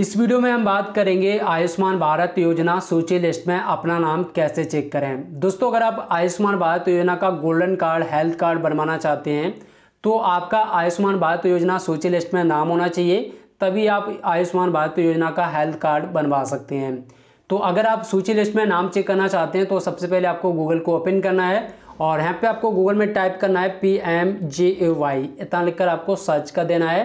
इस वीडियो में हम बात करेंगे आयुष्मान भारत योजना सूची लिस्ट में अपना नाम कैसे चेक करें दोस्तों अगर आप आयुष्मान भारत योजना का गोल्डन कार्ड हेल्थ कार्ड बनवाना चाहते हैं तो आपका आयुष्मान भारत योजना सूची लिस्ट में नाम होना चाहिए तभी आप आयुष्मान भारत योजना का हेल्थ कार्ड बनवा सकते हैं तो अगर आप सूची लिस्ट में नाम चेक करना चाहते हैं तो सबसे पहले आपको गूगल को ओपन करना है और यहाँ पे आपको गूगल में टाइप करना है P M J A Y इतना लिखकर आपको सर्च कर देना है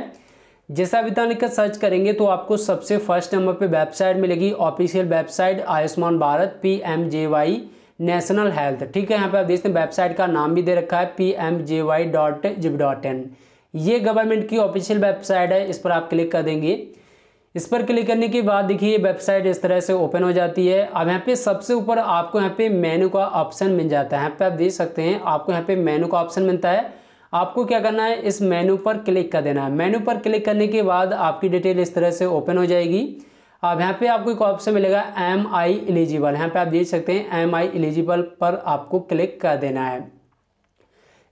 जैसा अभी लिखकर सर्च करेंगे तो आपको सबसे फर्स्ट नंबर पे वेबसाइट मिलेगी official website Ayushman Bharat P M J Y national health ठीक है यहाँ पे आप देखते हैं वेबसाइट का नाम भी दे रखा है P M J Y dot जिप डॉट इन ये गवर्नमेंट की ऑफिशियल वेबसाइट है इस पर आप क्लिक कर देंगे इस पर क्लिक करने के बाद देखिए वेबसाइट इस तरह से ओपन हो जाती है अब यहाँ पे सबसे ऊपर आपको यहाँ पे मेनू का ऑप्शन मिल जाता है यहाँ पे आप देख सकते हैं आपको यहाँ पे मेनू का ऑप्शन मिलता है आपको क्या करना है इस मेनू पर क्लिक कर देना है मेनू पर क्लिक करने के बाद आपकी डिटेल इस तरह से ओपन हो जाएगी अब यहाँ पे आपको एक ऑप्शन मिलेगा एम आई एलिजिबल यहाँ पे आप देख सकते हैं एम आई एलिजिबल पर आपको क्लिक कर देना है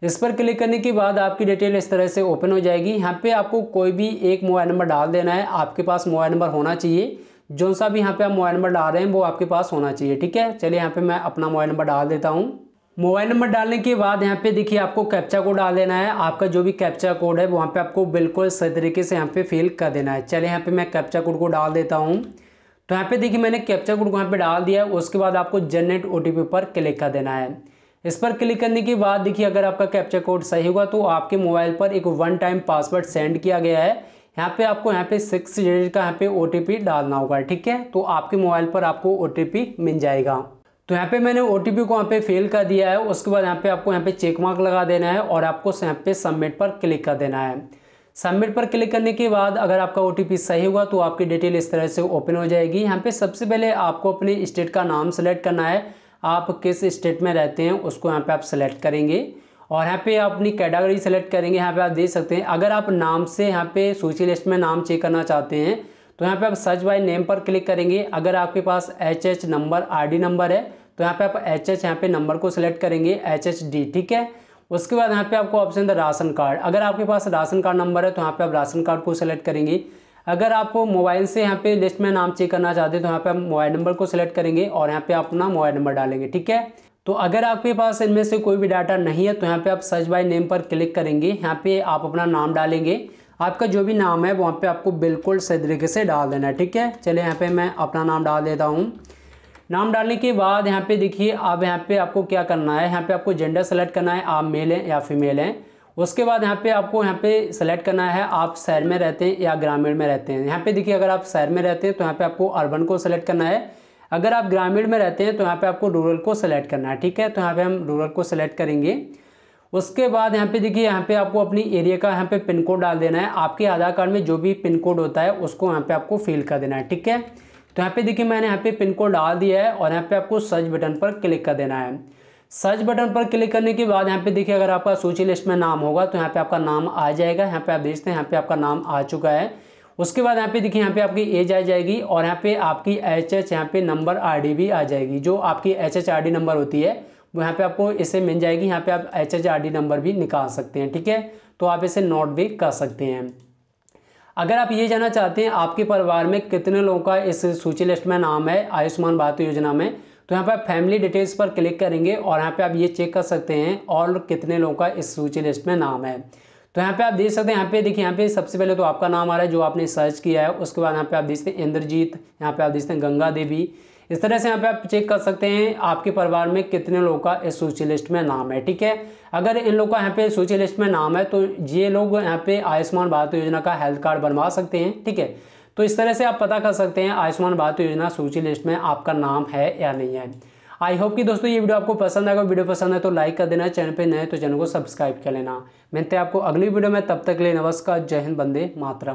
इस पर क्लिक करने के बाद आपकी डिटेल इस तरह से ओपन हो जाएगी यहाँ पे आपको कोई भी एक मोबाइल नंबर डाल देना है आपके पास मोबाइल नंबर होना चाहिए जो सा भी यहाँ पे आप मोबाइल नंबर डाल रहे हैं वो आपके पास होना चाहिए ठीक है चलिए यहाँ पे मैं अपना मोबाइल नंबर डाल देता हूँ मोबाइल नंबर डालने के बाद यहाँ पे देखिए आपको कैप्चा कोड डाल देना है आपका जो भी कैप्चा कोड है वहाँ पे आपको बिल्कुल सही तरीके से यहाँ पे फिल कर देना है चलिए यहाँ पे मैं कैप्चा कोड को डाल देता हूँ तो यहाँ पे देखिए मैंने कैप्चा कोड को यहाँ पे डाल दिया है उसके बाद आपको जनरेट ओ पर क्लिक कर देना है इस पर क्लिक करने के बाद देखिए अगर आपका कैप्चा कोड सही होगा तो आपके मोबाइल पर एक वन टाइम पासवर्ड सेंड किया गया है यहाँ पे आपको यहाँ पे सिक्स डिजिट का यहाँ पे ओ डालना होगा ठीक है तो आपके मोबाइल पर आपको ओ मिल जाएगा तो यहाँ पे मैंने ओ को यहाँ पे फेल कर दिया है उसके बाद यहाँ पे आपको यहाँ पे चेक मार्क लगा देना है और आपको यहाँ पे सबमिट पर क्लिक कर देना है सबमिट पर क्लिक करने के बाद अगर आपका ओ सही हुआ तो आपकी डिटेल इस तरह से ओपन हो जाएगी यहाँ पे सबसे पहले आपको अपने स्टेट का नाम सेलेक्ट करना है आप किस स्टेट में रहते हैं उसको यहाँ पे आप सेलेक्ट करेंगे और यहाँ पे आप अपनी कैटेगरी सेलेक्ट करेंगे यहाँ पे आप देख सकते हैं अगर आप नाम से यहाँ पे सूची लिस्ट में नाम चेक करना चाहते हैं तो यहाँ पे आप सर्च बाय नेम पर क्लिक करेंगे अगर आपके पास H H number R D number है तो यहाँ पे आप एच एच यहाँ पे नंबर को सिलेक्ट करेंगे एच एच डी ठीक है उसके बाद यहाँ पे आपको ऑप्शन था राशन कार्ड अगर आपके पास राशन कार्ड नंबर है तो यहाँ पे आप राशन कार्ड को सिलेक्ट करेंगे अगर आप मोबाइल से यहाँ पे लिस्ट में नाम चेक करना चाहते हैं तो यहाँ पे आप मोबाइल नंबर को सिलेक्ट करेंगे और यहाँ पे आप अपना मोबाइल नंबर डालेंगे ठीक है तो अगर आपके पास इनमें से कोई भी डाटा नहीं है तो यहाँ पे आप सर्च बाय नेम पर क्लिक करेंगे यहाँ पे आप अपना नाम डालेंगे आपका जो भी नाम है वहाँ पे आपको बिल्कुल सही तरीके से डाल देना है ठीक है चलिए यहाँ पे मैं अपना नाम डाल देता हूँ नाम डालने के बाद यहाँ पे देखिए अब यहाँ पे आपको क्या करना है यहाँ पे आपको जेंडर सेलेक्ट करना है आप मेल हैं या फीमेल हैं उसके बाद यहाँ पे आपको यहाँ पे सेलेक्ट करना है आप शहर में रहते हैं या ग्रामीण में रहते हैं यहाँ पे देखिए अगर आप शहर में रहते हैं तो यहाँ पे आपको अर्बन को सेलेक्ट करना है अगर आप ग्रामीण में रहते हैं तो यहाँ पे आपको रूरल को सेलेक्ट करना है ठीक है तो यहाँ पे हम रूरल को सेलेक्ट करेंगे उसके बाद यहाँ पे देखिए यहाँ पे आपको अपनी एरिया का यहाँ पे पिन कोड डाल देना है आपके आधार कार्ड में जो भी पिन कोड होता है उसको यहाँ पे आपको फिल कर देना है ठीक है तो यहाँ पे देखिए मैंने यहाँ पे पिन कोड डाल दिया है और यहाँ पे आपको सर्च बटन पर क्लिक कर देना है सर्च बटन पर क्लिक करने के बाद यहाँ पे देखिए अगर आपका सूची लिस्ट में नाम होगा तो यहाँ पे आपका नाम आ जाएगा यहाँ पे आप देखते हैं यहाँ पे आपका नाम आ चुका है उसके बाद यहाँ पे देखिए यहाँ पे आपकी एज आ जाएगी और यहाँ पे आपकी एच एच यहाँ पे नंबर डी भी आ जाएगी जो आपकी H H R D number होती है यहाँ पे आपको इसे मिल जाएगी यहाँ पे आप H H R D number भी निकाल सकते हैं ठीक है तो आप इसे नोट भी कर सकते हैं अगर आप ये जानना चाहते हैं आपके परिवार में कितने लोगों का इस सूची लिस्ट में नाम है आयुष्मान भारत योजना में तो यहाँ पे आप फैमिली डिटेल्स पर क्लिक करेंगे और यहाँ पे आप ये चेक कर सकते हैं और कितने लोगों का इस सूची लिस्ट में नाम है तो यहाँ पे आप देख सकते हैं यहाँ पे देखिए यहाँ पे सबसे पहले तो आपका नाम आ रहा है जो आपने सर्च किया है उसके बाद यहाँ पे आप देखते हैं इंद्रजीत यहाँ पे आप देखते हैं गंगा देवी इस तरह से यहाँ पे आप चेक कर सकते हैं आपके परिवार में कितने लोगों का इस सूची लिस्ट में नाम है ठीक है अगर इन लोगों का यहाँ पे सूची लिस्ट में नाम है तो ये लोग यहाँ पे आयुष्मान भारत योजना का हेल्थ कार्ड बनवा सकते हैं ठीक है तो इस तरह से आप पता कर सकते हैं आयुष्मान भारत योजना सूची लिस्ट में आपका नाम है या नहीं है आई होप कि दोस्तों ये वीडियो आपको पसंद आएगा वीडियो पसंद है तो लाइक कर देना चैनल पर नए तो चैनल को सब्सक्राइब कर लेना मिलते हैं आपको अगली वीडियो में तब तक ले नमस्कार जय हिंद बंदे मातरम